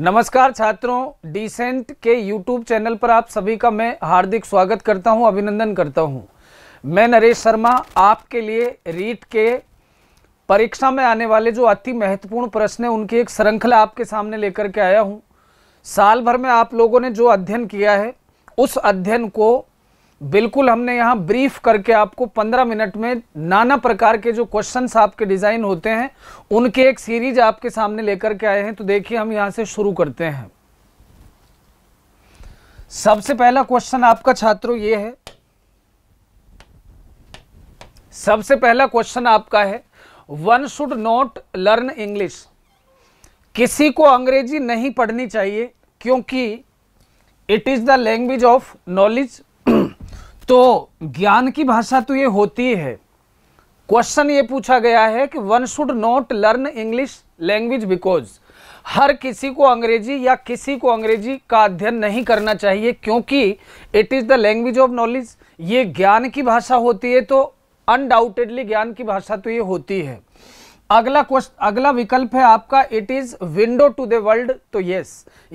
नमस्कार छात्रों डिसेंट के यूट्यूब चैनल पर आप सभी का मैं हार्दिक स्वागत करता हूं अभिनंदन करता हूं मैं नरेश शर्मा आपके लिए रीट के परीक्षा में आने वाले जो अति महत्वपूर्ण प्रश्न है उनकी एक श्रृंखला आपके सामने लेकर के आया हूं साल भर में आप लोगों ने जो अध्ययन किया है उस अध्ययन को बिल्कुल हमने यहाँ ब्रीफ करके आपको 15 मिनट में नाना प्रकार के जो क्वेश्चंस आपके डिज़ाइन होते हैं उनके एक सीरीज आपके सामने लेकर के आए हैं तो देखिए हम यहाँ से शुरू करते हैं सबसे पहला क्वेश्चन आपका छात्रों ये है सबसे पहला क्वेश्चन आपका है one should not learn English किसी को अंग्रेजी नहीं पढ़नी चाहिए क्योंकि it is the language of knowledge तो ज्ञान की भाषा तो ये होती है क्वेश्चन ये पूछा गया है कि one should not learn English language because हर किसी को अंग्रेजी या किसी को अंग्रेजी का अध्ययन नहीं करना चाहिए क्योंकि it is the language of knowledge ये ज्ञान की भाषा होती है तो अनडाउटेडली ज्ञान की भाषा तो ये होती है अगला क्वेश्चन अगला विकल्प है आपका it is window to the world तो यस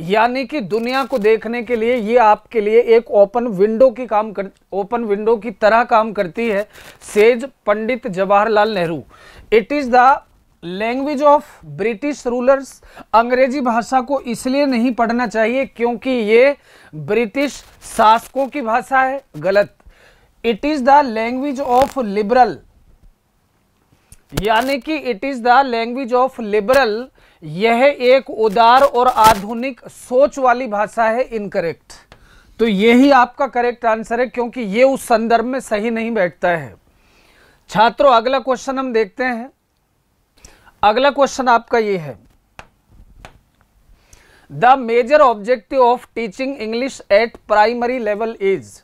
यानी कि दुनिया को देखने के लिए ये आपके लिए एक ओपन विंडो की काम कर ओपन विंडो की तरह काम करती है says Pandit Jawaharlal Nehru it is the language of British rulers अंग्रेजी भाषा को इसलिए नहीं पढ़ना चाहिए क्योंकि ये ब्रिटिश शासकों की भाषा है गलत it is the language of liberal यानी कि it is the language of liberal यह एक उदार और आधुनिक सोच वाली भाषा है इनकरेक्ट तो यही आपका करेक्ट आंसर है क्योंकि ये उस संदर्भ में सही नहीं बैठता है छात्रों अगला क्वेश्चन हम देखते हैं अगला क्वेश्चन आपका ये है the major objective of teaching English at primary level is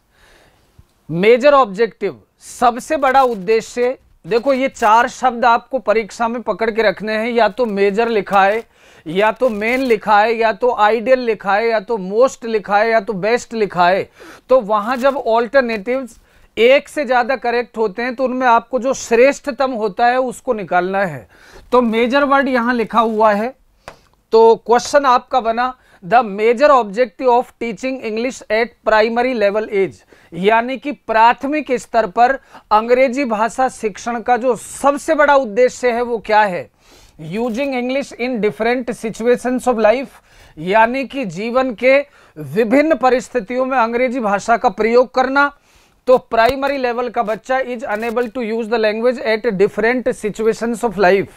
major objective सबसे बड़ा उद्देश्य देखो ये चार शब्द आपको परीक्षा में पकड़ के रखने हैं या तो मेजर लिखा है या तो मेन लिखा है या तो आइडियल लिखा है या तो मोस्ट लिखा है या तो बेस्ट लिखा है तो वहां जब ऑल्टरनेटिव्स एक से ज़्यादा करेक्ट होते हैं तो उनमें आपको जो श्रेष्ठतम होता है उसको निकालना है तो मेजर वर्ड यहां लिखा हुआ है तो क्वेश्चन आपका बना the major objective of teaching English at primary level as यानी कि प्राथमिक स्तर पर अंग्रेजी भाषा शिक्षण का जो सबसे बड़ा उद्देश्य है वो क्या है using English in different situations of life यानी कि जीवन के विभिन्न परिस्थितियों में अंग्रेजी भाषा का प्रयोग करना तो प्राइमरी लेवल का बच्चा is unable to use the language at different situations of life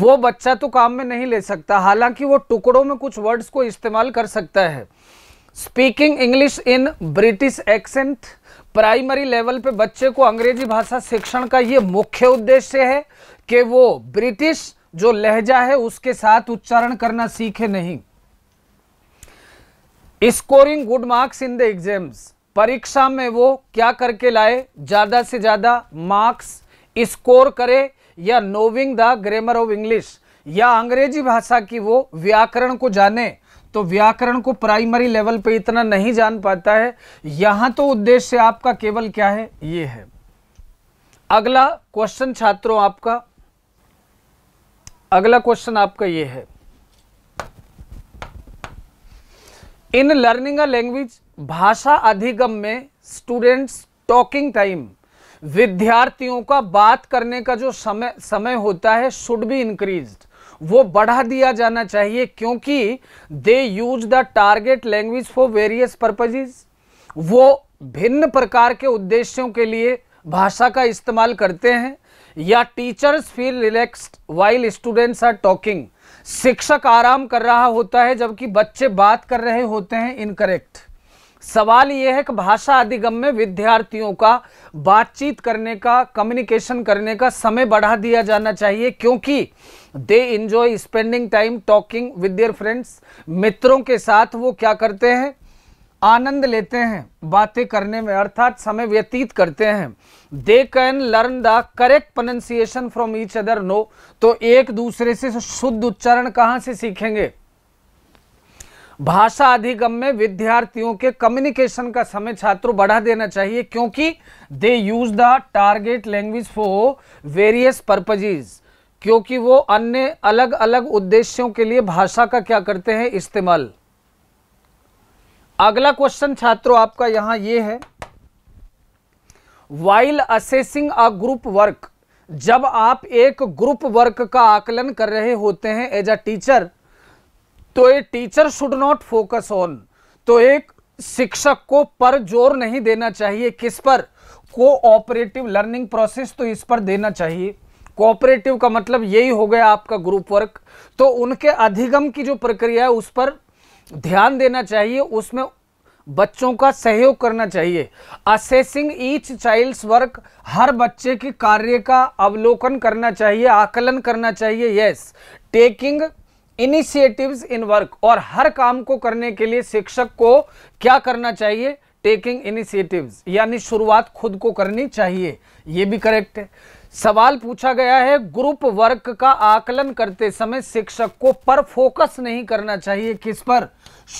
वो बच्चा तो काम में नहीं ले सकता हालांकि वो टुकड़ों में कुछ वर्ड्स को इस्तेमाल कर सकता है speaking English in British accent primary level पे बच्चे को अंग्रेजी भाषा शिक्षण का ये मुख्य उद्देश्य है कि वो ब्रिटिश जो लहजा है उसके साथ उच्चारण करना सीखे नहीं scoring good marks in the exams परीक्षा में वो क्या करके लाए ज़्यादा से ज़्यादा मार्क्स स्कोर करे या knowing the grammar of English या अंग्रेजी भाषा की वो व्याकरण को जाने तो व्याकरण को प्राइमरी लेवल पे इतना नहीं जान पाता है यहां तो उद्देश्य आपका केवल क्या है ये है अगला क्वेश्चन छात्रों आपका अगला क्वेश्चन आपका ये है इन लर्निंग अ लैंग्वेज भाषा अधिगम में स्टूडेंट्स टॉकिंग टाइम विद्यार्थियों का बात करने का जो समय समय होता है शुड बी इंक्रीज्ड वो बढ़ा दिया जाना चाहिए क्योंकि they use the target language for various purposes वो भिन्न प्रकार के उद्देश्यों के लिए भाषा का इस्तेमाल करते हैं या teachers feel relaxed while students are talking शिक्षक आराम कर रहा होता है जबकि बच्चे बात कर रहे होते हैं इनकरेक्ट सवाल यह है कि भाषा अधिगम में विद्यार्थियों का बातचीत करने का कम्युनिकेशन करने का समय बढ़ा दिया जाना चाहिए क्योंकि they enjoy spending time talking with their friends मित्रों के साथ वो क्या करते हैं आनंद लेते हैं बातें करने में अर्थात समय व्यतीत करते हैं they can learn the correct pronunciation from each other no तो एक दूसरे से शुद्ध उच्चारण कहाँ से सीखेंगे भाषा अधिगम में विद्यार्थियों के कम्युनिकेशन का समय छात्रों बढ़ा देना चाहिए क्योंकि they use the target language for various purposes क्योंकि वो अन्य अलग अलग उद्देश्यों के लिए भाषा का क्या करते हैं इस्तेमाल अगला क्वेश्चन छात्रों आपका यहां ये है while assessing a group work जब आप एक ग्रुप वर्क का आकलन कर रहे होते हैं एज अ टीचर तो a teacher should not focus on तो एक शिक्षक को पर जोर नहीं देना चाहिए किस पर कोऑपरेटिव लर्निंग प्रोसेस तो इस पर देना चाहिए कोऑपरेटिव का मतलब यही हो गया आपका ग्रुप वर्क तो उनके अधिगम की जो प्रक्रिया है उस पर ध्यान देना चाहिए उसमें बच्चों का सहयोग करना चाहिए असेसिंग ईच चाइल्ड्स वर्क हर बच्चे के कार्य का अवलोकन करना चाहिए आकलन करना चाहिए yes taking initiatives in work और हर काम को करने के लिए शिक्षक को क्या करना चाहिए टेकिंग इनिशिएटिव्स यानी शुरुआत खुद को करनी चाहिए यह भी करेक्ट है सवाल पूछा गया है ग्रुप वर्क का आकलन करते समय शिक्षक को पर फोकस नहीं करना चाहिए किस पर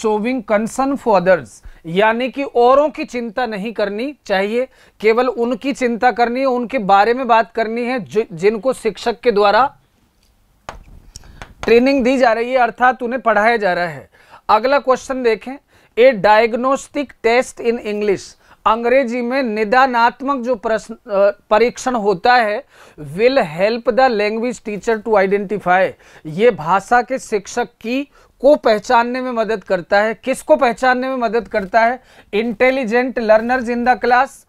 शोविंग कंसर्न फॉर अदर्स यानी कि औरों की चिंता नहीं करनी चाहिए केवल उनकी चिंता करनी है उनके बारे में बात करनी है जिनको शिक्षक के द्वारा ट्रेनिंग दी जा रही है अर्थात उन्हें पढ़ाया जा रहा है अगला क्वेश्चन देखें a diagnostic test in English अंग्रेजी में निदानात्मक जो प्रश्न परीक्षण होता है will help the language teacher to identify ये भाषा के शिक्षक की को पहचानने में मदद करता है किसको पहचानने में मदद करता है intelligent learners in the class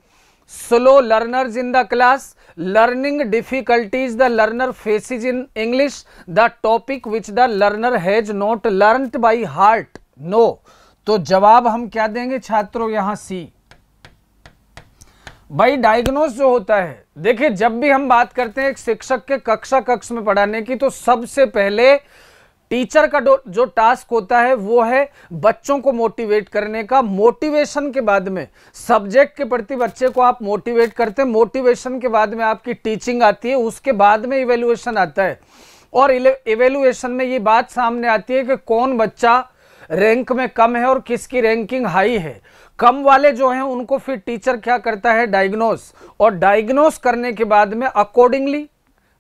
slow learner in the class learning difficulties the learner faces in English the topic which the learner has not learn by heart no तो जवाब हम क्या देंगे छात्रों यहां सी भाई डायग्नोस जो होता है देखिए जब भी हम बात करते हैं एक शिक्षक के कक्षा कक्ष में पढ़ाने की तो सबसे पहले टीचर का जो टास्क होता है वो है बच्चों को मोटिवेट करने का मोटिवेशन के बाद में सब्जेक्ट के प्रति बच्चे को आप मोटिवेट करते हैं मोटिवेशन के बाद में आपकी टीचिंग आती है उसके बाद में इवेल्युएशन आता है और इवेल्युएशन में ये बात सामने आती है कि कौन बच्चा रैंक में कम है और किसकी रैंकिंग हाई है कम वाले जो हैं उनको फिर टीचर क्या करता है डायग्नोस और डायग्नोस करने के बाद में अकॉर्डिंगली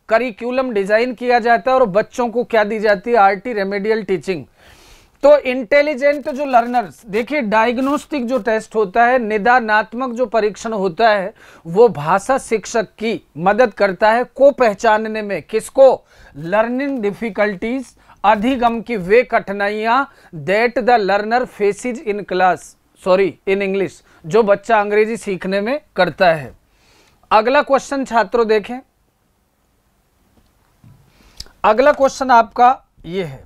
करिकुलम डिजाइन किया जाता है और बच्चों को क्या दी जाती है आरटी रेमेडियल टीचिंग तो इंटेलिजेंट जो लर्नर्स देखिए डायग्नोस्टिक जो टेस्ट होता है निदानात्मक जो परीक्षण होता है वो भाषा शिक्षक की मदद करता है को पहचानने में किसको लर्निंग डिफिकल्टीज अधिगम की वे कठिनाइयां that the learner faces in class sorry in English जो बच्चा अंग्रेजी सीखने में करता है अगला क्वेश्चन छात्रों देखें अगला क्वेश्चन आपका ये है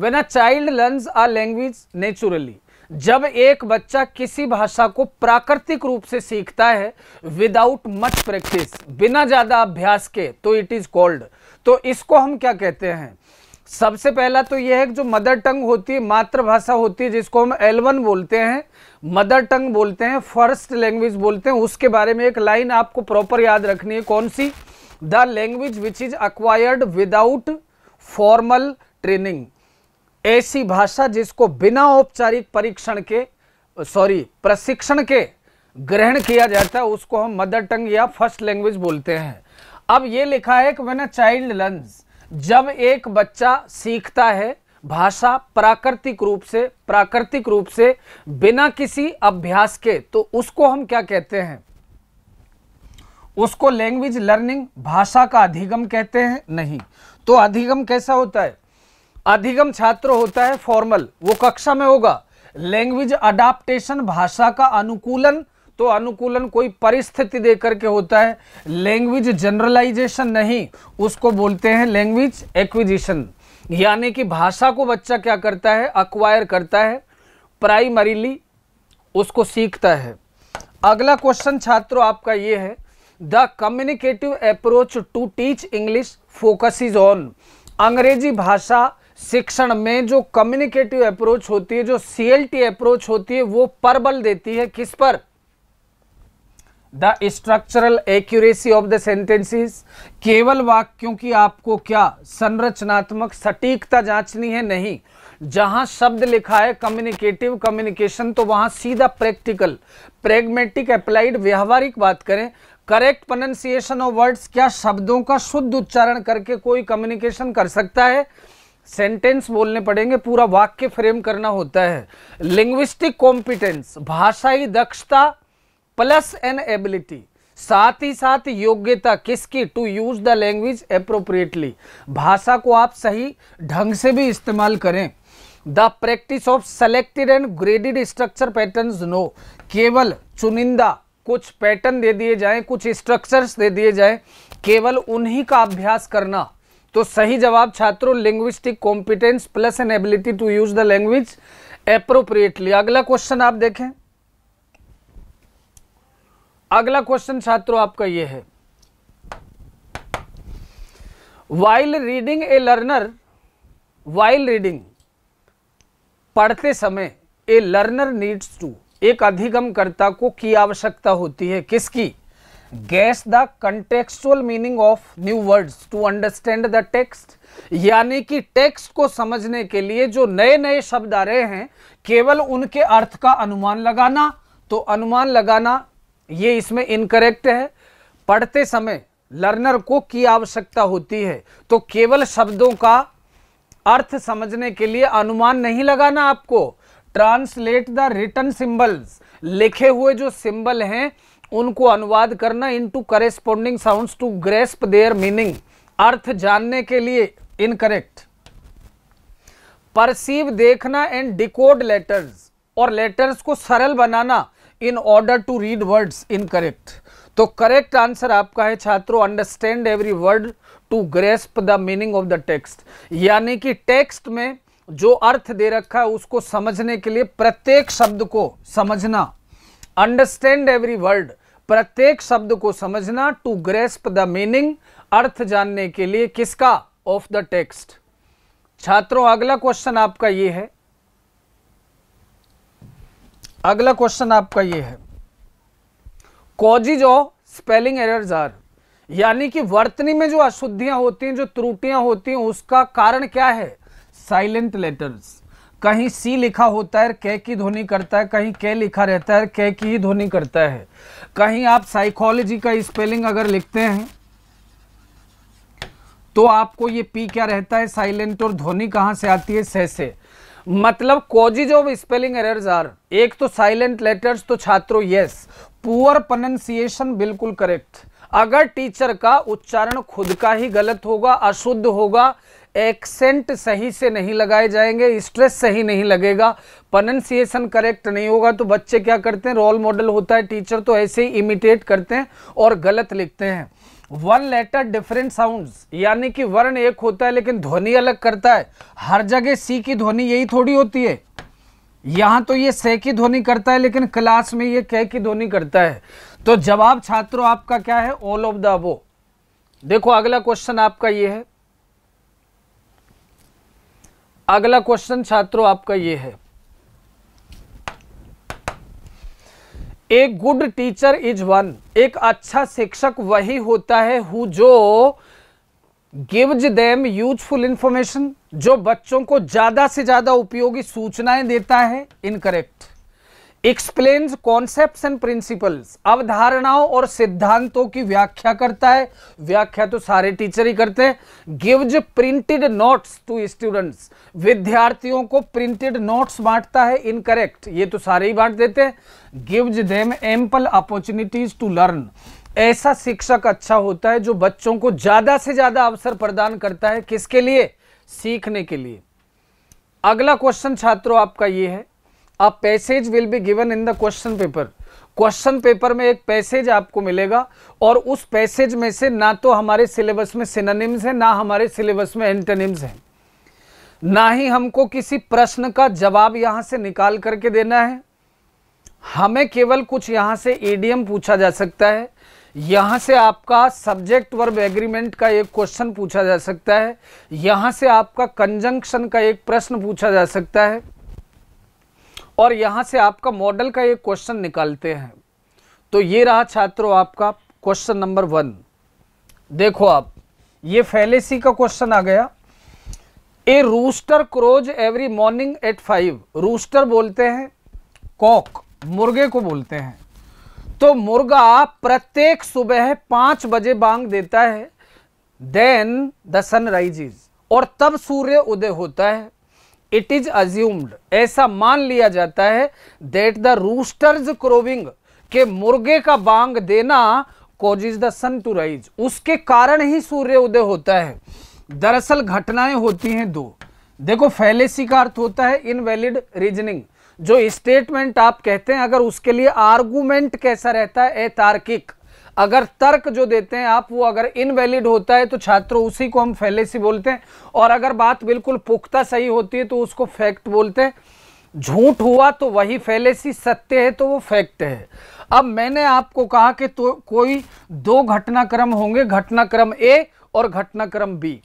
when a child learn a language naturally जब एक बच्चा किसी भाषा को प्राकृतिक रूप से सीखता है विदाउट मच प्रैक्टिस बिना ज़्यादा अभ्यास के तो इट इज़ कॉल्ड तो इसको हम क्या कहते हैं सबसे पहला तो यह है कि जो मदर टंग होती है मातृभाषा होती है जिसको हम एलवन बोलते हैं मदर टंग बोलते हैं फर्स्ट लैंग्वेज बोलते हैं उसके बारे में एक लाइन आपको प्रॉपर याद रखनी है कौन सी the language which is acquired without formal training ऐसी भाषा जिसको बिना औपचारिक परीक्षण के सॉरी प्रशिक्षण के ग्रहण किया जाता है उसको हम मदर टंग या फर्स्ट लैंग्वेज बोलते हैं अब ये लिखा है कि मैंने चाइल्ड लर्न्स जब एक बच्चा सीखता है भाषा प्राकृतिक रूप से प्राकृतिक रूप से बिना किसी अभ्यास के तो उसको हम क्या कहते हैं उसको लैंग्वेज लर्निंग भाषा का अधिगम कहते हैं नहीं तो अधिगम कैसा होता है अधिगम छात्र होता है फॉर्मल वो कक्षा में होगा लैंग्वेज अडाप्टेशन भाषा का अनुकूलन तो अनुकूलन कोई परिस्थिति देकर के होता है लैंग्वेज जनरलाइजेशन नहीं उसको बोलते हैं लैंग्वेज एक्विजिशन यानी कि भाषा को बच्चा क्या करता है अक्वायर करता है प्राइमरीली उसको सीखता है अगला क्वेश्चन छात्रों आपका ये है the communicative approach to teach English focus is on अंग्रेजी भाषा शिक्षण में जो कम्युनिकेटिव अप्रोच होती है जो सीएलटी अप्रोच होती है वो पर बल देती है किस पर the structural accuracy of the sentences केवल वाक्यों की आपको क्या संरचनात्मक सटीकता जांचनी है नहीं जहां शब्द लिखा है कम्युनिकेटिव कम्युनिकेशन तो वहां सीधा प्रैक्टिकल प्रेगमेटिक अप्लाइड व्यवहारिक बात करें करेक्ट प्रोनाउंसिएशन ऑफ वर्ड्स क्या शब्दों का शुद्ध उच्चारण करके कोई कम्युनिकेशन कर सकता है सेंटेंस बोलने पड़ेंगे पूरा वाक्य फ्रेम करना होता है लिंग्विस्टिक कॉम्पिटेंस भाषाई दक्षता प्लस एन एबिलिटी साथ ही साथ योग्यता किसकी to use the language appropriately भाषा को आप सही ढंग से भी इस्तेमाल करें the practice of selected and graded structure patterns no केवल चुनिंदा कुछ पैटर्न दे दिए जाए कुछ स्ट्रक्चर्स दे दिए जाए केवल उन्हीं का अभ्यास करना तो सही जवाब छात्रों linguistic competence plus an ability to use the language appropriately अगला क्वेश्चन आप देखें अगला क्वेश्चन छात्रों आपका यह है while reading a learner while reading पढ़ते समय ए लर्नर नीड्स टू एक अधिगमकर्ता को की आवश्यकता होती है किसकी guess the contextual meaning of new words to understand the text यानी कि टेक्स्ट को समझने के लिए जो नए नए शब्द आ रहे हैं केवल उनके अर्थ का अनुमान लगाना तो अनुमान लगाना ये इसमें इनकरेक्ट है पढ़ते समय लर्नर को की आवश्यकता होती है तो केवल शब्दों का अर्थ समझने के लिए अनुमान नहीं लगाना आपको ट्रांसलेट द रिटर्न सिंबल्स लिखे हुए जो सिंबल हैं उनको अनुवाद करना into corresponding sounds to grasp their meaning अर्थ जानने के लिए इनकरेक्ट परसीव देखना एंड डिकोड लेटर्स और लेटर्स को सरल बनाना in order to read words incorrect तो करेक्ट आंसर आपका है छात्रों understand every word to grasp the meaning of the text यानी कि टेक्स्ट में जो अर्थ दे रखा है उसको समझने के लिए प्रत्येक शब्द को समझना अंडरस्टैंड एवरी वर्ड प्रत्येक शब्द को समझना टू ग्रेस्प द मीनिंग अर्थ जानने के लिए किसका ऑफ द टेक्स्ट छात्रों अगला क्वेश्चन आपका ये है अगला क्वेश्चन आपका ये है causes of spelling errors are यानी कि वर्तनी में जो अशुद्धियां होती हैं जो त्रुटियां होती हैं उसका कारण क्या है साइलेंट लेटर्स कहीं सी लिखा होता है कै की ध्वनि करता है कहीं कै लिखा रहता है कै की ही ध्वनि करता है कहीं आप साइकोलॉजी का स्पेलिंग अगर लिखते हैं तो आपको ये पी क्या रहता है साइलेंट और ध्वनि कहां से आती है से से मतलब causes of spelling errors are एक तो साइलेंट लेटर्स तो छात्रों यस पुअर प्रनंसिएशन बिल्कुल करेक्ट अगर टीचर का उच्चारण खुद का ही गलत होगा अशुद्ध होगा एक्सेंट सही से नहीं लगाए जाएंगे स्ट्रेस सही नहीं लगेगा पनन्सिएशन करेक्ट नहीं होगा तो बच्चे क्या करते हैं रोल मॉडल होता है टीचर तो ऐसे ही इमिटेट करते हैं और गलत लिखते हैं वन लेटर डिफरेंट साउंड्स यानी कि वर्ण एक होता है लेकिन ध्वनि अलग करता है हर जगह सी की ध्वनि यही थोड़ी होती है यहां तो ये से की ध्वनि करता है लेकिन क्लास में ये कै की ध्वनि करता है तो जवाब छात्रों आपका क्या है ऑल ऑफ द अबो देखो अगला क्वेश्चन आपका ये है अगला क्वेश्चन छात्रों आपका ये है a good teacher is one एक अच्छा शिक्षक वही होता है हु जो गिव्स देम यूजफुल इंफॉर्मेशन जो बच्चों को ज्यादा से ज्यादा उपयोगी सूचनाएं देता है incorrect explains concept and principles अवधारणाओं और सिद्धांतों की व्याख्या करता है व्याख्या तो सारे टीचर ही करते हैं gives printed notes to students विद्यार्थियों को प्रिंटेड नोट्स बांटता है इनकरेक्ट ये तो सारे ही बांट देते हैं gives them ample opportunities to learn ऐसा शिक्षक अच्छा होता है जो बच्चों को ज्यादा से ज्यादा अवसर प्रदान करता है किसके लिए सीखने के लिए अगला क्वेश्चन छात्रों आपका ये है a passage will be given in the question paper question paper में एक पैसेज आपको मिलेगा और उस पैसेज में से ना तो हमारे सिलेबस में सिनोनिम्स है ना हमारे सिलेबस में एंटोनिम्स है ना ही हमको किसी प्रश्न का जवाब यहां से निकाल करके देना है हमें केवल कुछ यहां से एडीएम पूछा जा सकता है यहां से आपका सब्जेक्ट वर्ब एग्रीमेंट का एक क्वेश्चन पूछा जा सकता है यहां से आपका कंजंक्शन का एक प्रश्न पूछा जा सकता है और यहां से आपका मॉडल का ये क्वेश्चन निकालते हैं तो ये रहा छात्रों आपका क्वेश्चन नंबर वन देखो आप ये फैलेसी का क्वेश्चन आ गया a rooster crows every morning at five rooster बोलते हैं कॉक मुर्गे को बोलते हैं तो मुर्गा प्रत्येक सुबह पांच बजे बांग देता है देन द सन राइजेज और तब सूर्य उदय होता है इट इज अज्यूम्ड ऐसा मान लिया जाता है दैट द रूस्टर्स क्रोविंग के मुर्गे का बांग देना causes the sun to rise उसके कारण ही सूर्य उदय होता है दरअसल घटनाएं होती हैं दो देखो फैलेसी का अर्थ होता है इनवैलिड रीजनिंग जो स्टेटमेंट आप कहते हैं अगर उसके लिए आर्गूमेंट कैसा रहता है ए तार्किक अगर तर्क जो देते हैं आप वो अगर इनवैलिड होता है तो छात्र उसी को हम फैलेसी बोलते हैं और अगर बात बिल्कुल पुख्ता सही होती है तो उसको फैक्ट बोलते हैं झूठ हुआ तो वही फैलेसी सत्य है तो वो फैक्ट है अब मैंने आपको कहा कि तो कोई दो घटनाक्रम होंगे घटनाक्रम ए और घटनाक्रम बी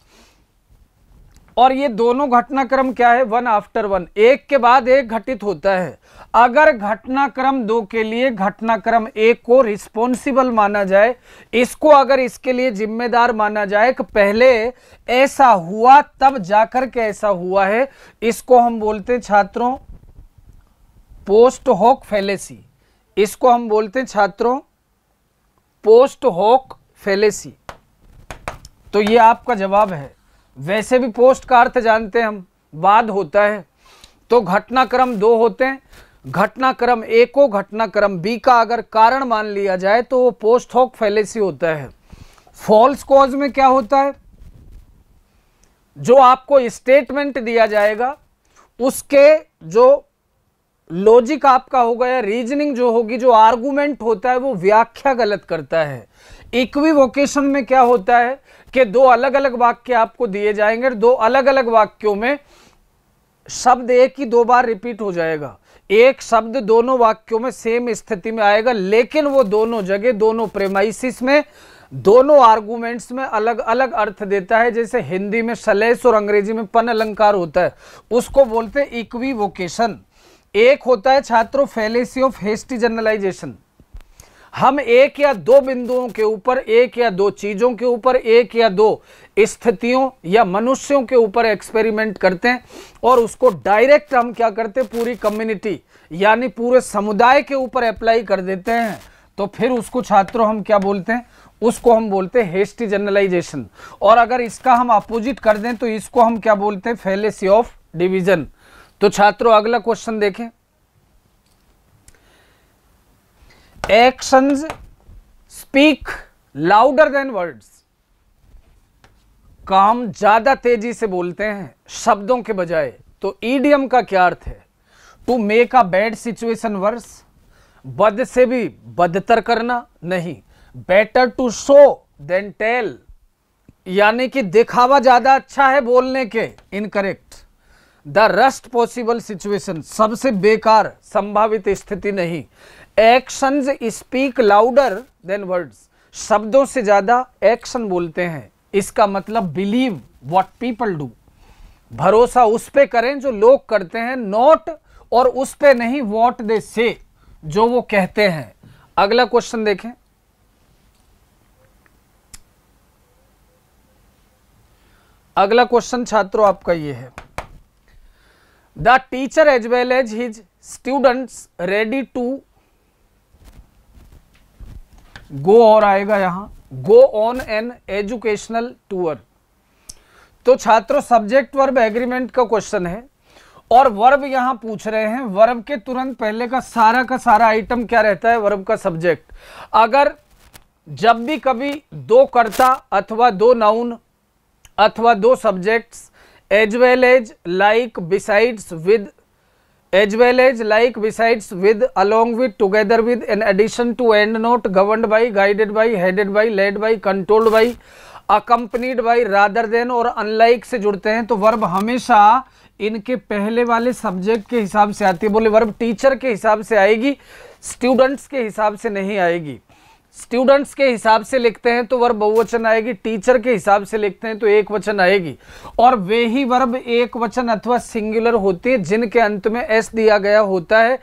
और ये दोनों घटनाक्रम क्या है वन आफ्टर वन एक के बाद एक घटित होता है अगर घटनाक्रम दो के लिए घटनाक्रम एक को रिस्पॉन्सिबल माना जाए इसको अगर इसके लिए जिम्मेदार माना जाए कि पहले ऐसा हुआ तब जाकर के ऐसा हुआ है इसको हम बोलते छात्रों पोस्ट हॉक फैलेसी इसको हम बोलते छात्रों पोस्ट हॉक फैलेसी तो ये आपका जवाब है वैसे भी पोस्ट का अर्थ जानते हम बाद होता है तो घटनाक्रम दो होते हैं घटनाक्रम ए को घटनाक्रम बी का अगर कारण मान लिया जाए तो वो पोस्ट हॉक फैलेसी होता है फॉल्स कॉज में क्या होता है जो आपको स्टेटमेंट दिया जाएगा उसके जो लॉजिक आपका होगा या रीजनिंग जो होगी जो आर्गुमेंट होता है वो व्याख्या गलत करता है इक्वी वोकेशन में क्या होता है कि दो अलग अलग वाक्य आपको दिए जाएंगे दो अलग अलग वाक्यों में शब्द एक ही दो बार रिपीट हो जाएगा एक शब्द दोनों वाक्यों में सेम स्थिति में आएगा लेकिन वो दोनों जगह दोनों प्रेमाइसिस में दोनों आर्गुमेंट्स में अलग अलग अर्थ देता है जैसे हिंदी में सलेस और अंग्रेजी में पन अलंकार होता है उसको बोलते हैं इक्वी वोकेशन एक होता है छात्रों फेलेसी ऑफ हेस्टी जर्नलाइजेशन हम एक या दो बिंदुओं के ऊपर एक या दो चीज़ों के ऊपर एक या दो स्थितियों या मनुष्यों के ऊपर एक्सपेरिमेंट करते हैं और उसको डायरेक्ट हम क्या करते हैं पूरी कम्युनिटी यानी पूरे समुदाय के ऊपर अप्लाई कर देते हैं तो फिर उसको छात्रों हम क्या बोलते हैं उसको हम बोलते हैं हेस्टी जनरलाइजेशन और अगर इसका हम अपोजिट कर दें तो इसको हम क्या बोलते हैं फेलेसी ऑफ डिविजन तो छात्रों अगला क्वेश्चन देखें actions speak louder than words काम ज्यादा तेजी से बोलते हैं शब्दों के बजाय तो ईडीएम का क्या अर्थ है to make a bad situation worse बद से भी बदतर करना नहीं better to show than tell यानी कि दिखावा ज्यादा अच्छा है बोलने के incorrect the worst possible situation सबसे बेकार संभावित स्थिति नहीं actions speak louder than words शब्दों से ज़्यादा एक्शन बोलते हैं इसका मतलब बिलीव व्हाट पीपल डू भरोसा उस पे करें जो लोग करते हैं नॉट और उस पर नहीं व्हाट दे से जो वो कहते हैं अगला क्वेश्चन देखें अगला क्वेश्चन छात्रों आपका ये है the teacher as well as his students ready to go और आएगा यहां go on an educational tour तो छात्रों सब्जेक्ट वर्ब एग्रीमेंट का क्वेश्चन है और वर्ब यहां पूछ रहे हैं वर्ब के तुरंत पहले का सारा का सारा आइटम क्या रहता है वर्ब का सब्जेक्ट अगर जब भी कभी दो कर्ता अथवा दो नाउन अथवा दो subjects as well as like besides with as well as like besides with along with together with an addition to and not governed by guided by headed by led by controlled by accompanied by rather than और unlike से जुड़ते हैं तो verb हमेशा इनके पहले वाले subject के हिसाब से आती है बोले वर्ब टीचर के हिसाब से आएगी स्टूडेंट्स के हिसाब से नहीं आएगी स्टूडेंट्स के हिसाब से लिखते हैं तो वर्ब बहुवचन आएगी टीचर के हिसाब से लिखते हैं तो एक वचन आएगी और वे ही वर्ब एक वचन अथवा सिंगुलर होते हैं जिनके अंत में एस दिया गया होता है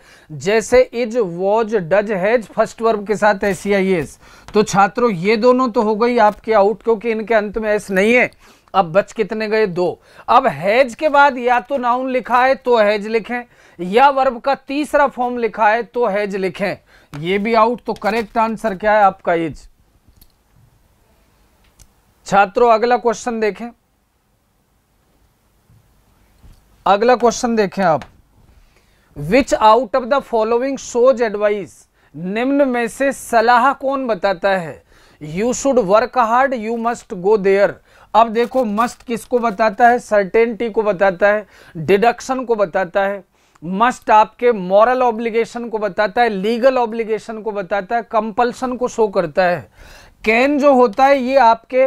जैसे is was does has first verb के साथ एस आई एस तो छात्रों ये दोनों तो हो गई आपके आउट क्योंकि इनके अंत में एस नहीं है अब बच कितने गए दो अब हैज के बाद या तो नाउन लिखा है तो हैज लिखें या वर्ब का तीसरा फॉर्म लिखा है तो हैज लिखें ये भी आउट तो करेक्ट आंसर क्या है आपका एज छात्रों अगला क्वेश्चन देखें अगला क्वेश्चन देखें आप which out of the following shows advice निम्न में से सलाह कौन बताता है you should work hard you must go there अब देखो मस्ट किसको बताता है सर्टेनिटी को बताता है डिडक्शन को बताता है मस्ट आपके मॉरल ऑब्लिगेशन को बताता है लीगल ऑब्लिगेशन को बताता है कंपल्सन को शो करता है कैन जो होता है ये आपके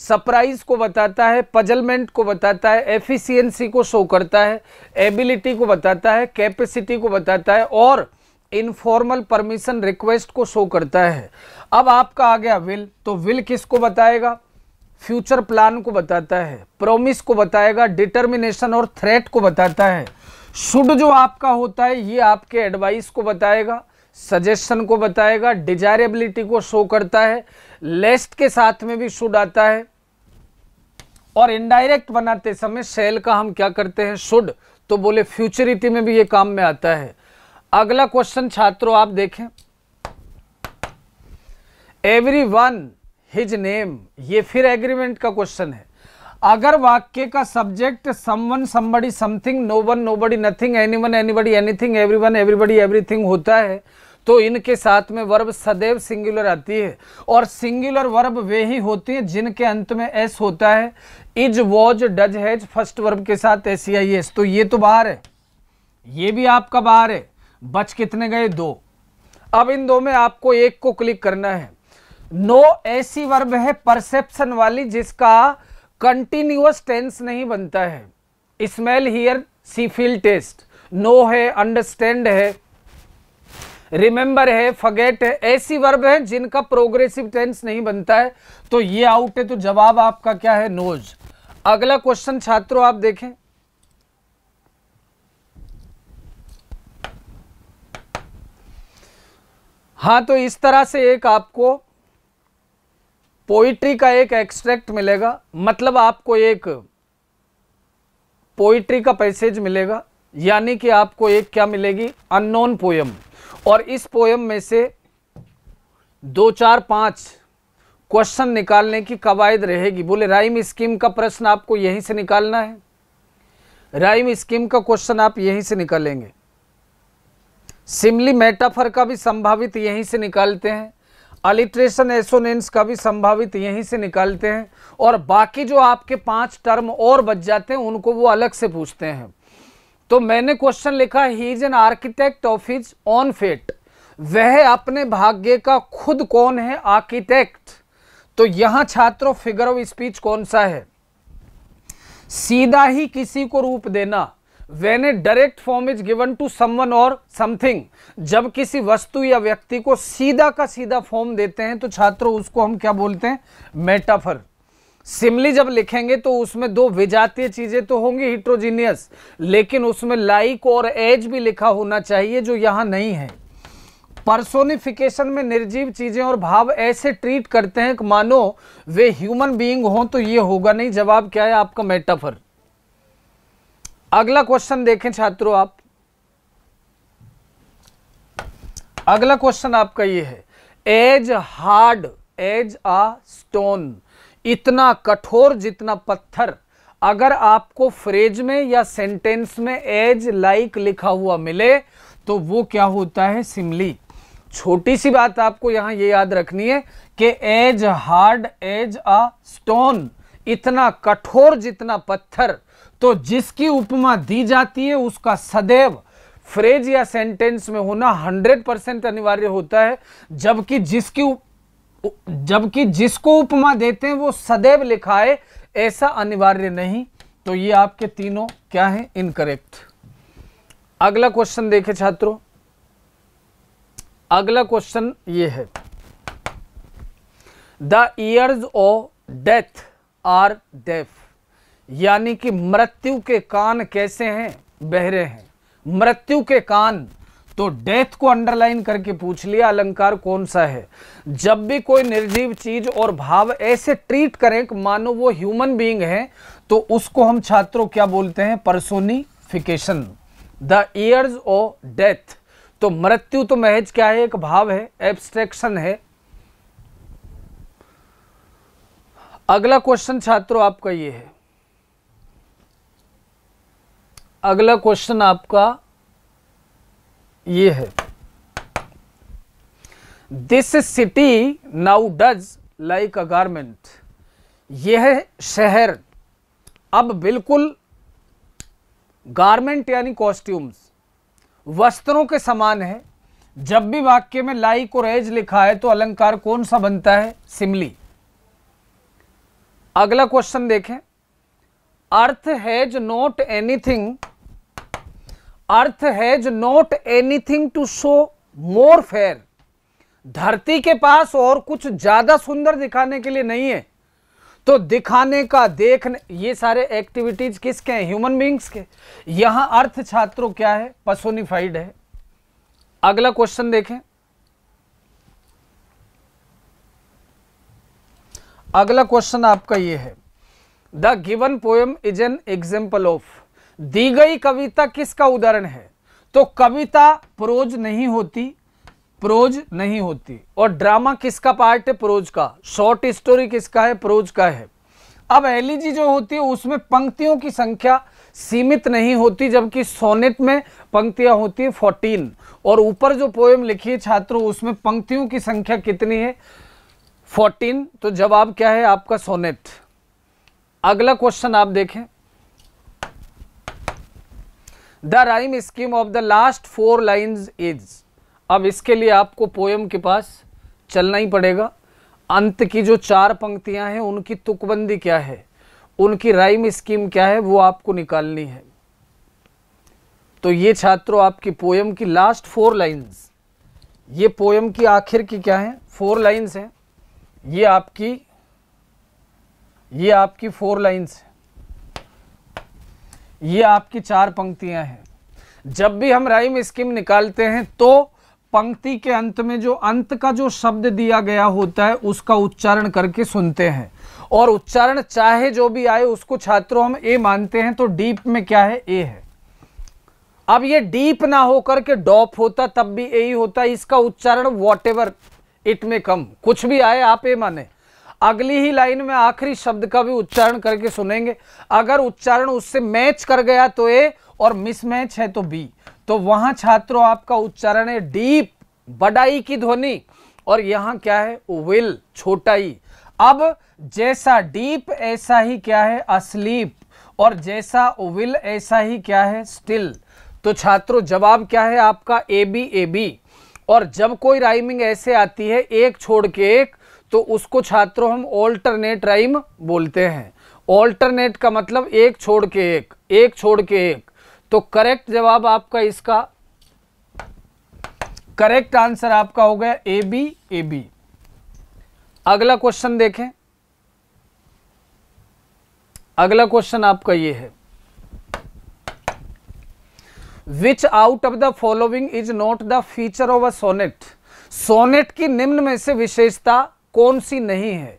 सरप्राइज को बताता है पजलमेंट को बताता है एफिशिएंसी को शो करता है एबिलिटी को बताता है कैपेसिटी को बताता है और इनफॉर्मल परमिशन रिक्वेस्ट को शो करता है अब आपका आ गया विल तो विल किसको बताएगा फ्यूचर प्लान को बताता है प्रोमिस को बताएगा डिटर्मिनेशन और थ्रेट को बताता है शुड जो आपका होता है ये आपके एडवाइस को बताएगा सजेशन को बताएगा डिजायरेबिलिटी को शो करता है लेस्ट के साथ में भी शुड आता है और इनडायरेक्ट बनाते समय सेल का हम क्या करते हैं शुड तो बोले फ्यूचरिटी में भी ये काम में आता है अगला क्वेश्चन छात्रों आप देखें एवरी वन हिज नेम ये फिर एग्रीमेंट का क्वेश्चन है अगर वाक्य का subject someone somebody something no one nobody nothing anyone any anything everyone everybody everything होता है तो इनके साथ में वर्ब सदैव सिंगुलर आती है और सिंगुलर वर्ब वे ही होती हैं जिनके अंत में एस होता है is was does has first verb के साथ एस आई एस तो ये तो बाहर है ये भी आपका बाहर है बच कितने गए दो अब इन दो में आपको एक को क्लिक करना है नो ऐसी वर्ब है परसेप्शन वाली जिसका कंटिन्यूस टेंस नहीं बनता है smell hear see feel taste know है अंडरस्टैंड है रिमेंबर है फगेट है ऐसी वर्ब है जिनका प्रोग्रेसिव टेंस नहीं बनता है तो ये आउट है तो जवाब आपका क्या है नोज अगला क्वेश्चन छात्रों आप देखें हाँ तो इस तरह से एक आपको पोइट्री का एक एक्सट्रैक्ट मिलेगा मतलब आपको एक पोइट्री का पैसेज मिलेगा यानी कि आपको एक क्या मिलेगी अननोन पोयम और इस पोयम में से दो चार पांच क्वेश्चन निकालने की कवायद रहेगी बोले राइम स्कीम का प्रश्न आपको यहीं से निकालना है राइम स्कीम का क्वेश्चन आप यहीं से निकालेंगे सिमली मेटाफर का भी संभावित यहीं से निकालते हैं अलिट्रेशन एसोनेंस का भी संभावित यहीं से निकालते हैं और बाकी जो आपके पांच टर्म और बच जाते हैं उनको वो अलग से पूछते हैं तो मैंने क्वेश्चन लिखा he is an architect of his own fate वह अपने भाग्य का खुद कौन है आर्किटेक्ट तो यहां छात्रों फिगर ऑफ स्पीच कौन सा है सीधा ही किसी को रूप देना when a direct form is given to someone और समथिंग जब किसी वस्तु या व्यक्ति को सीधा का सीधा फॉर्म देते हैं तो छात्रों उसको हम क्या बोलते हैं मेटाफर सिमली जब लिखेंगे तो उसमें दो विजातीय चीजें तो होंगी हिट्रोजीनियस लेकिन उसमें लाइक और एज भी लिखा होना चाहिए जो यहां नहीं है पर्सोनिफिकेशन में निर्जीव चीजें और भाव ऐसे ट्रीट करते हैं कि मानो वे ह्यूमन बीइंग हो तो ये होगा नहीं जवाब क्या है आपका मेटाफर अगला क्वेश्चन देखें छात्रों आप अगला क्वेश्चन आपका ये है as hard as a stone इतना कठोर जितना पत्थर अगर आपको फ्रेज में या सेंटेंस में एज लाइक like लिखा हुआ मिले तो वो क्या होता है सिमली छोटी सी बात आपको यहां ये याद रखनी है कि as hard as a stone इतना कठोर जितना पत्थर तो जिसकी उपमा दी जाती है उसका सदैव फ्रेज या सेंटेंस में होना 100 परसेंट अनिवार्य होता है जबकि जिसकी जबकि जिसको उपमा देते हैं वो सदैव लिखा है ऐसा अनिवार्य नहीं तो ये आपके तीनों क्या हैं इनकरेक्ट अगला क्वेश्चन देखे छात्रों अगला क्वेश्चन ये है the ears of death are deaf यानी कि मृत्यु के कान कैसे हैं बहरे हैं मृत्यु के कान तो डेथ को अंडरलाइन करके पूछ लिया अलंकार कौन सा है जब भी कोई निर्जीव चीज और भाव ऐसे ट्रीट करें कि मानो वो ह्यूमन बीइंग है तो उसको हम छात्रों क्या बोलते हैं personification the ears of death तो मृत्यु तो महज क्या है एक भाव है एब्स्ट्रैक्शन है अगला क्वेश्चन छात्रों आपका ये है अगला क्वेश्चन आपका ये है this city now does like a garment यह शहर अब बिल्कुल गारमेंट यानी कॉस्ट्यूम्स वस्त्रों के समान है जब भी वाक्य में लाइक और एज लिखा है तो अलंकार कौन सा बनता है सिमली अगला क्वेश्चन देखें earth has not anything earth has not anything to show more fair धरती के पास और कुछ ज्यादा सुंदर दिखाने के लिए नहीं है तो दिखाने का देखने ये सारे एक्टिविटीज किसके हैं ह्यूमन बींग्स के यहां अर्थ छात्रों क्या है पसोनिफाइड है अगला क्वेश्चन देखें अगला क्वेश्चन आपका ये है the given poem is an example of दी गई कविता किसका उदाहरण है तो कविता प्रोज नहीं होती प्रोज नहीं होती और ड्रामा किसका पार्ट है प्रोज का शॉर्ट स्टोरी किसका है प्रोज का है अब एलिजी जो होती है उसमें पंक्तियों की संख्या सीमित नहीं होती जबकि सोनेट में पंक्तियां होती है फोर्टीन और ऊपर जो पोएम लिखी है छात्रों उसमें पंक्तियों की संख्या कितनी है फोर्टीन तो जवाब क्या है आपका सोनेट अगला क्वेश्चन आप देखें the rhyme scheme of the last four lines is अब इसके लिए आपको पोएम के पास चलना ही पड़ेगा अंत की जो चार पंक्तियां हैं उनकी तुकबंदी क्या है उनकी राइम स्कीम क्या है वो आपको निकालनी है तो ये छात्रों आपकी पोएम की लास्ट फोर लाइन्स ये पोएम की आखिर की क्या है फोर लाइन्स हैं ये आपकी ये आपकी फोर लाइन्स है ये आपकी चार पंक्तियां हैं जब भी हम राइम स्कीम निकालते हैं तो पंक्ति के अंत में जो अंत का जो शब्द दिया गया होता है उसका उच्चारण करके सुनते हैं और उच्चारण चाहे जो भी आए उसको छात्रों हम ए मानते हैं तो डीप में क्या है ए है अब ये डीप ना होकर के डॉप होता तब भी ए ही होता इसका उच्चारण वॉट एवर इट में कम कुछ भी आए आप ए माने अगली ही लाइन में आखिरी शब्द का भी उच्चारण करके सुनेंगे अगर उच्चारण उससे मैच कर गया तो ए और मिसमैच है तो बी तो वहां छात्रों आपका उच्चारण है डीप बड़ाई की ध्वनि और यहां क्या है विल छोटाई अब जैसा डीप ऐसा ही क्या है असलीप और जैसा विल ऐसा ही क्या है स्टिल तो छात्रों जवाब क्या है आपका ए बी ए बी और जब कोई राइमिंग ऐसे आती है एक छोड़ के एक तो उसको छात्रों हम ऑल्टरनेट राइम बोलते हैं ऑल्टरनेट का मतलब एक छोड़ के एक एक छोड़ के एक तो करेक्ट जवाब आपका इसका करेक्ट आंसर आपका हो गया ए बी ए बी अगला क्वेश्चन देखें अगला क्वेश्चन आपका ये है which out of the following is not the feature of a sonnet sonnet की निम्न में से विशेषता कौन सी नहीं है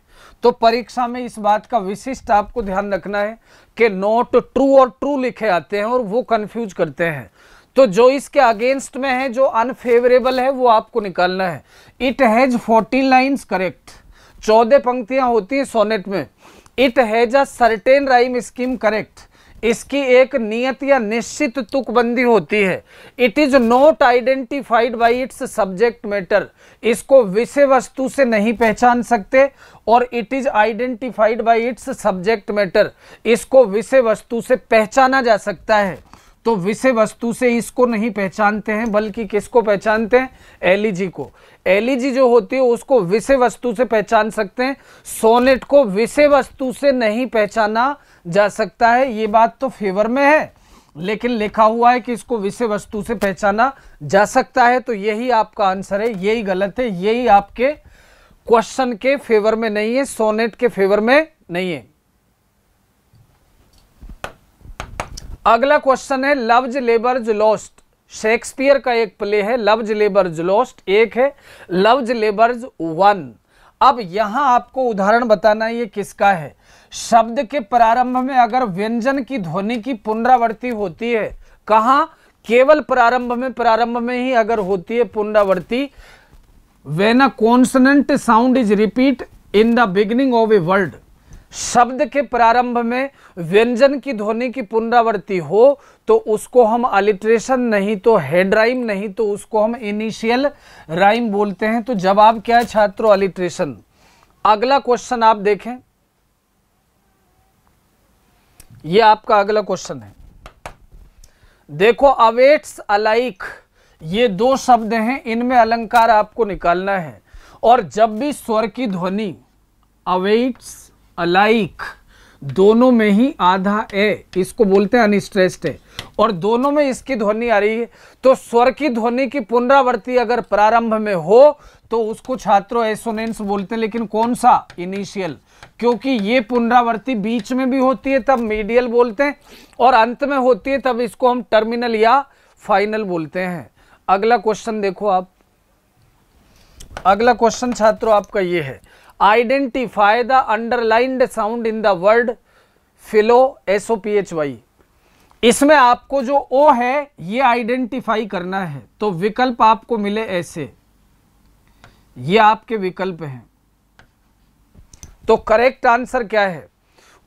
तो परीक्षा में इस बात का विशिष्ट आपको ध्यान रखना है कि नोट ट्रू और ट्रू लिखे आते हैं और वो कंफ्यूज करते हैं तो जो इसके अगेंस्ट में है जो अनफेवरेबल है वो आपको निकालना है it has fourteen lines correct चौदह पंक्तियां होती हैं सोनेट में it has a certain rhyme scheme correct इसकी एक नियत या निश्चित तुकबंदी होती है it is not identified by its subject matter इसको विषय वस्तु से नहीं पहचान सकते और it is identified by its subject matter इसको विषय वस्तु से पहचाना जा सकता है तो विषय वस्तु से इसको नहीं पहचानते हैं बल्कि किसको पहचानते हैं एलईजी को एलईजी जो होती है उसको विषय वस्तु से पहचान सकते हैं सोनेट को विषय वस्तु से नहीं पहचाना जा सकता है ये बात तो फेवर में है लेकिन लिखा हुआ है कि इसको विषय वस्तु से पहचाना जा सकता है तो यही आपका आंसर है यही गलत है यही आपके क्वेश्चन के फेवर में नहीं है सोनेट के फेवर में नहीं है अगला क्वेश्चन है लव्ज लेबर्ज लॉस्ट शेक्सपियर का एक प्ले है लव्ज लेबर्ज लॉस्ट एक है लव्ज लेबर्ज वन अब यहां आपको उदाहरण बताना ये किसका है शब्द के प्रारंभ में अगर व्यंजन की ध्वनि की पुनरावृत्ति होती है कहा केवल प्रारंभ में प्रारंभ में ही अगर होती है पुनरावृत्ति when a consonant sound is repeat in the beginning of a world शब्द के प्रारंभ में व्यंजन की ध्वनि की पुनरावृत्ति हो तो उसको हम अलिट्रेशन नहीं तो हेड राइम नहीं तो उसको हम इनिशियल राइम बोलते हैं तो जवाब क्या है छात्रों अलिट्रेशन अगला क्वेश्चन आप देखें यह आपका अगला क्वेश्चन है देखो अवेट्स अलाइक ये दो शब्द हैं इनमें अलंकार आपको निकालना है और जब भी स्वर की ध्वनि अवेट्स अलाइक दोनों में ही आधा ए इसको बोलते हैं अनस्ट्रेस्ड है और दोनों में इसकी ध्वनि आ रही है तो स्वर की ध्वनि की पुनरावृत्ति अगर प्रारंभ में हो तो उसको छात्रों एसोनेंस बोलते हैं लेकिन कौन सा इनिशियल क्योंकि ये पुनरावृत्ति बीच में भी होती है तब मीडियल बोलते हैं और अंत में होती है तब इसको हम टर्मिनल या फाइनल बोलते हैं अगला क्वेश्चन देखो आप अगला क्वेश्चन छात्रों आपका ये है identify the underlined sound in the word फिलो S O P H Y इसमें आपको जो ओ है ये आइडेंटिफाई करना है तो विकल्प आपको मिले ऐसे ये आपके विकल्प हैं तो करेक्ट आंसर क्या है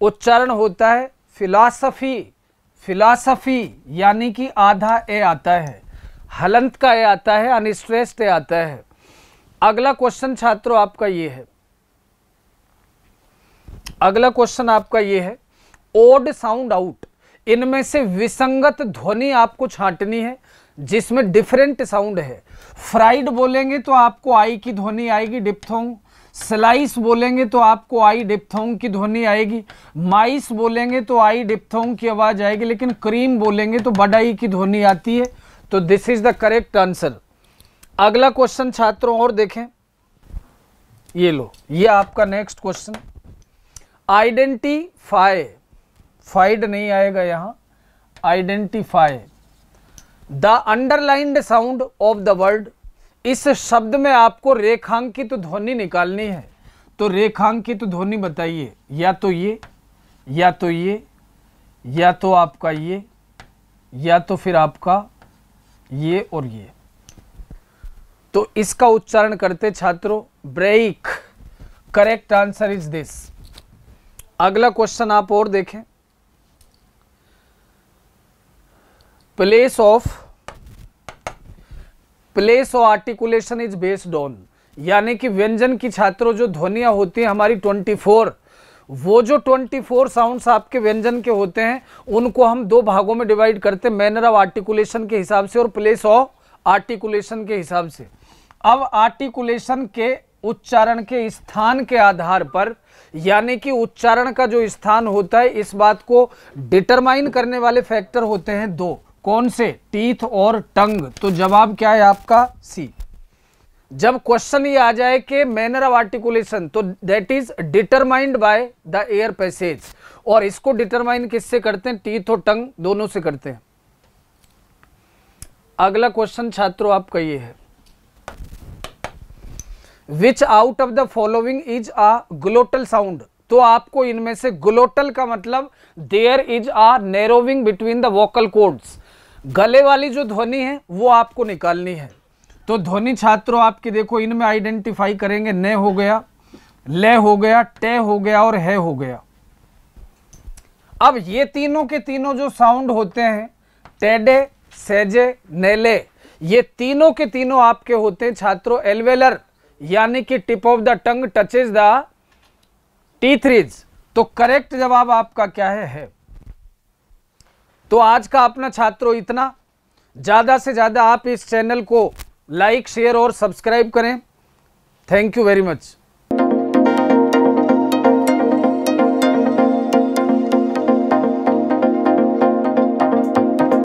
उच्चारण होता है फिलॉसफी फिलॉसफी यानी कि आधा ए आता है हलंत का ए आता है अनस्ट्रेस्ड ए आता है अगला क्वेश्चन छात्रों आपका ये है अगला क्वेश्चन आपका ये है ओड साउंड आउट इनमें से विसंगत ध्वनि आपको छांटनी है जिसमें डिफरेंट साउंड है फ्राइड बोलेंगे तो आपको आई की ध्वनि आएगी डिप्थोंग स्लाइस बोलेंगे तो आपको आई डिप्थोंग की ध्वनि आएगी माइस बोलेंगे तो आई डिप्थोंग की आवाज आएगी लेकिन क्रीम बोलेंगे तो बडाई की ध्वनि आती है तो this is the correct answer अगला क्वेश्चन छात्रों और देखें ये लो ये आपका नेक्स्ट क्वेश्चन आइडेंटिफाई फाइड नहीं आएगा यहां identify the underlined sound of the word इस शब्द में आपको रेखांकित तो ध्वनि निकालनी है तो रेखांकित तो ध्वनि बताइए या तो ये या तो ये या तो आपका ये या तो फिर आपका ये और ये तो इसका उच्चारण करते छात्रों break correct answer is this अगला क्वेश्चन आप और देखें place of place of articulation is based on यानी कि व्यंजन की छात्रों जो ध्वनियां होती हैं हमारी 24 वो जो 24 साउंड्स आपके व्यंजन के होते हैं उनको हम दो भागों में डिवाइड करते हैं मैनर ऑफ आर्टिकुलेशन के हिसाब से और प्लेस ऑफ आर्टिकुलेशन के हिसाब से अब आर्टिकुलेशन के उच्चारण के स्थान के आधार पर यानी कि उच्चारण का जो स्थान होता है इस बात को डिटरमाइन करने वाले फैक्टर होते हैं दो कौन से टीथ और टंग तो जवाब क्या है आपका सी जब क्वेश्चन ये आ जाए कि मैनर ऑफ आर्टिकुलेशन तो that is determined by the air passage और इसको डिटरमाइन किससे करते हैं टीथ और टंग दोनों से करते हैं अगला क्वेश्चन छात्रों आपका ये है which out of the following is a glottal sound तो आपको इनमें से ग्लोटल का मतलब there is a narrowing between the vocal cords गले वाली जो ध्वनि है वो आपको निकालनी है तो ध्वनि छात्रों आपके देखो इनमें आइडेंटिफाई करेंगे ने हो गया ले हो गया टे हो गया और है हो गया अब ये तीनों के तीनों जो साउंड होते हैं टेडे सेजे नेले ये तीनों के तीनों आपके होते हैं छात्रों एलवेलर यानी कि tip of the tongue touches the teeth थ्रीज तो करेक्ट जवाब आपका क्या है, है तो आज का अपना छात्रों इतना ज़्यादा से ज़्यादा आप इस चैनल को लाइक शेयर और सब्सक्राइब करें थैंक यू वेरी मच